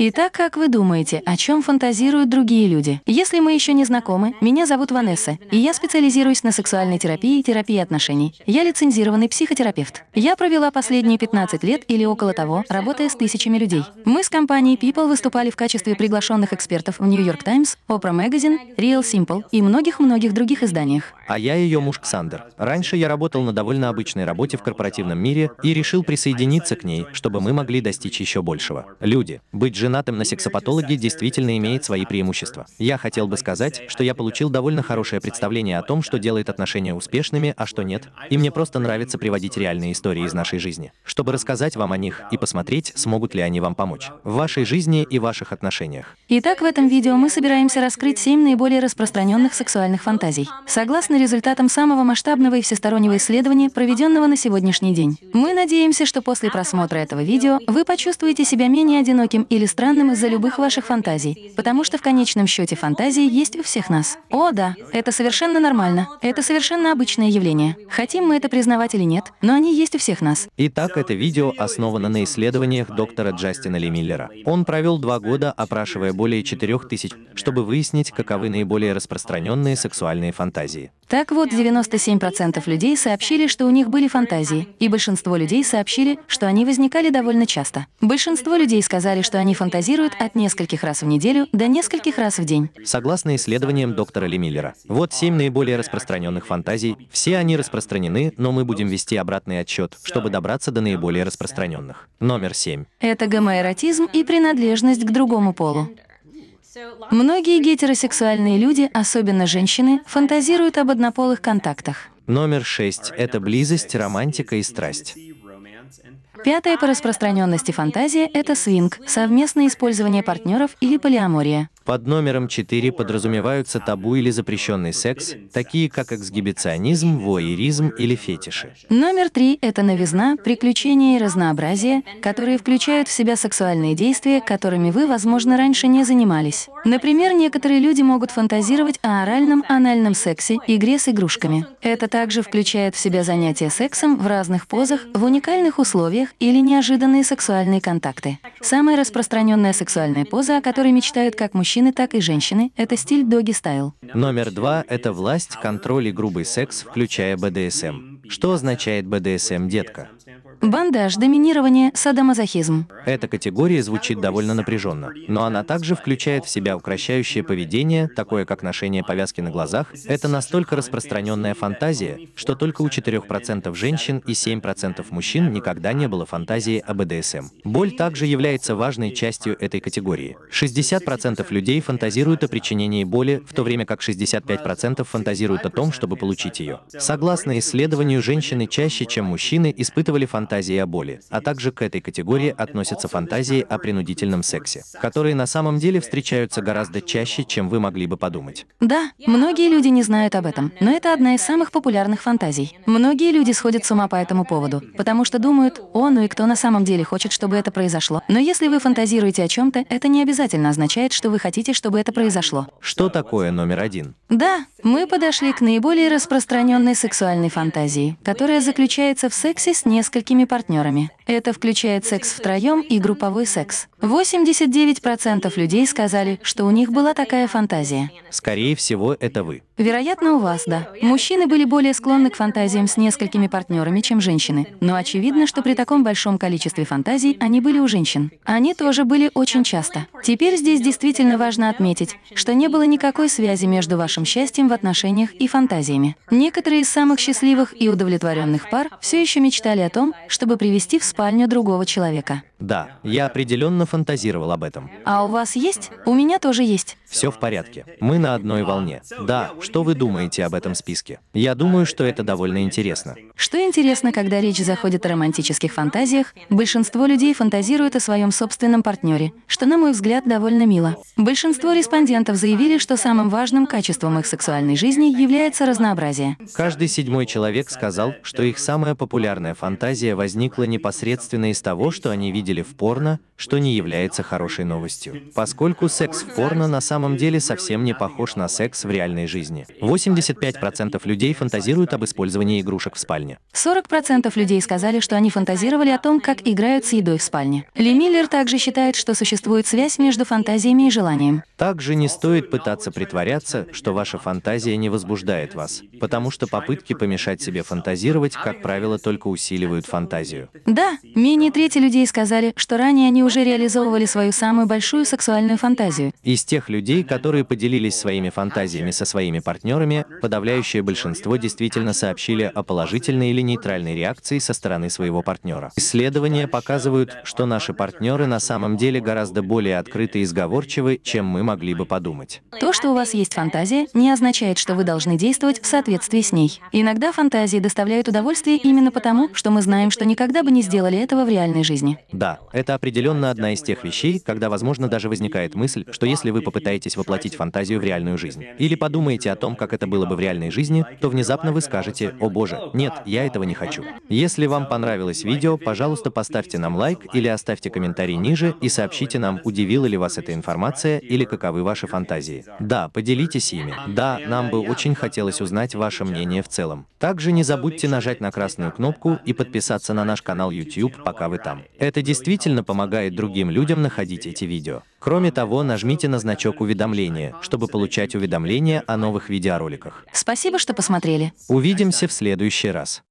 Итак, как вы думаете, о чем фантазируют другие люди? Если мы еще не знакомы, меня зовут Ванесса, и я специализируюсь на сексуальной терапии и терапии отношений. Я лицензированный психотерапевт. Я провела последние 15 лет или около того, работая с тысячами людей. Мы с компанией People выступали в качестве приглашенных экспертов в New York Times, Oprah Magazine, Real Simple и многих-многих других изданиях. А я ее муж Сандер. Раньше я работал на довольно обычной работе в корпоративном мире и решил присоединиться к ней, чтобы мы могли достичь еще большего. Люди, быть женой женатым на сексопатологе действительно имеет свои преимущества. Я хотел бы сказать, что я получил довольно хорошее представление о том, что делает отношения успешными, а что нет, и мне просто нравится приводить реальные истории из нашей жизни, чтобы рассказать вам о них и посмотреть, смогут ли они вам помочь в вашей жизни и ваших отношениях. Итак, в этом видео мы собираемся раскрыть семь наиболее распространенных сексуальных фантазий. Согласно результатам самого масштабного и всестороннего исследования, проведенного на сегодняшний день, мы надеемся, что после просмотра этого видео вы почувствуете себя менее одиноким или странным из-за любых ваших фантазий, потому что в конечном счете фантазии есть у всех нас. О, да, это совершенно нормально, это совершенно обычное явление. Хотим мы это признавать или нет, но они есть у всех нас. Итак, это видео основано на исследованиях доктора Джастина Ли Миллера. Он провел два года, опрашивая более 4000, чтобы выяснить, каковы наиболее распространенные сексуальные фантазии. Так вот, 97% людей сообщили, что у них были фантазии, и большинство людей сообщили, что они возникали довольно часто. Большинство людей сказали, что они фантазировали фантазируют от нескольких раз в неделю до нескольких раз в день. Согласно исследованиям доктора Ли Миллера, вот семь наиболее распространенных фантазий. Все они распространены, но мы будем вести обратный отчет, чтобы добраться до наиболее распространенных. Номер семь. Это гомоэротизм и принадлежность к другому полу. Многие гетеросексуальные люди, особенно женщины, фантазируют об однополых контактах. Номер шесть – это близость, романтика и страсть. Пятая по распространенности фантазия — это свинг, совместное использование партнеров или полиамория. Под номером 4 подразумеваются табу или запрещенный секс, такие как эксгибиционизм, воиризм или фетиши. Номер 3 — это новизна, приключения и разнообразие, которые включают в себя сексуальные действия, которыми вы, возможно, раньше не занимались. Например, некоторые люди могут фантазировать о оральном, анальном сексе, игре с игрушками. Это также включает в себя занятия сексом в разных позах, в уникальных условиях или неожиданные сексуальные контакты. Самая распространенная сексуальная поза, о которой мечтают как мужчины, мужчины, так и женщины, это стиль доги-стайл. Номер два – это власть, контроль и грубый секс, включая БДСМ. Что означает БДСМ, детка? Бандаж, доминирование, садомазохизм. Эта категория звучит довольно напряженно, но она также включает в себя укращающее поведение, такое как ношение повязки на глазах. Это настолько распространенная фантазия, что только у 4% женщин и 7% мужчин никогда не было фантазии о БДСМ. Эм. Боль также является важной частью этой категории. 60% людей фантазируют о причинении боли, в то время как 65% фантазируют о том, чтобы получить ее. Согласно исследованию, женщины чаще, чем мужчины, испытывали фантазии фантазии о боли, а также к этой категории относятся фантазии о принудительном сексе, которые на самом деле встречаются гораздо чаще, чем вы могли бы подумать. Да, многие люди не знают об этом, но это одна из самых популярных фантазий. Многие люди сходят с ума по этому поводу, потому что думают, о, ну и кто на самом деле хочет, чтобы это произошло. Но если вы фантазируете о чем-то, это не обязательно означает, что вы хотите, чтобы это произошло. Что такое номер один? Да, мы подошли к наиболее распространенной сексуальной фантазии, которая заключается в сексе с несколькими партнерами. Это включает секс втроем и групповой секс. 89% людей сказали, что у них была такая фантазия. Скорее всего, это вы. Вероятно, у вас, да. Мужчины были более склонны к фантазиям с несколькими партнерами, чем женщины. Но очевидно, что при таком большом количестве фантазий они были у женщин. Они тоже были очень часто. Теперь здесь действительно важно отметить, что не было никакой связи между вашим счастьем в отношениях и фантазиями. Некоторые из самых счастливых и удовлетворенных пар все еще мечтали о том, чтобы привести в спор спальню другого человека. Да, я определенно фантазировал об этом. А у вас есть? У меня тоже есть. Все в порядке. Мы на одной волне. Да, что вы думаете об этом списке? Я думаю, что это довольно интересно. Что интересно, когда речь заходит о романтических фантазиях, большинство людей фантазируют о своем собственном партнере, что, на мой взгляд, довольно мило. Большинство респондентов заявили, что самым важным качеством их сексуальной жизни является разнообразие. Каждый седьмой человек сказал, что их самая популярная фантазия возникла непосредственно непосредственно из того, что они видели в порно, что не является хорошей новостью. Поскольку секс в порно на самом деле совсем не похож на секс в реальной жизни. 85% людей фантазируют об использовании игрушек в спальне. 40% людей сказали, что они фантазировали о том, как играют с едой в спальне. Ли Миллер также считает, что существует связь между фантазиями и желанием. Также не стоит пытаться притворяться, что ваша фантазия не возбуждает вас, потому что попытки помешать себе фантазировать, как правило, только усиливают фантазию. Да, Менее трети людей сказали, что ранее они уже реализовывали свою самую большую сексуальную фантазию. Из тех людей, которые поделились своими фантазиями со своими партнерами, подавляющее большинство действительно сообщили о положительной или нейтральной реакции со стороны своего партнера. Исследования показывают, что наши партнеры на самом деле гораздо более открыты и сговорчивы, чем мы могли бы подумать. То, что у вас есть фантазия, не означает, что вы должны действовать в соответствии с ней. Иногда фантазии доставляют удовольствие именно потому, что мы знаем, что никогда бы не сделали делали этого в реальной жизни. Да, это определенно одна из тех вещей, когда, возможно, даже возникает мысль, что если вы попытаетесь воплотить фантазию в реальную жизнь, или подумаете о том, как это было бы в реальной жизни, то внезапно вы скажете, о боже, нет, я этого не хочу. Если вам понравилось видео, пожалуйста, поставьте нам лайк или оставьте комментарий ниже и сообщите нам, удивила ли вас эта информация или каковы ваши фантазии. Да, поделитесь ими. Да, нам бы очень хотелось узнать ваше мнение в целом. Также не забудьте нажать на красную кнопку и подписаться на наш канал YouTube YouTube, пока вы там. Это действительно помогает другим людям находить эти видео. Кроме того, нажмите на значок уведомления, чтобы получать уведомления о новых видеороликах. Спасибо, что посмотрели. Увидимся в следующий раз.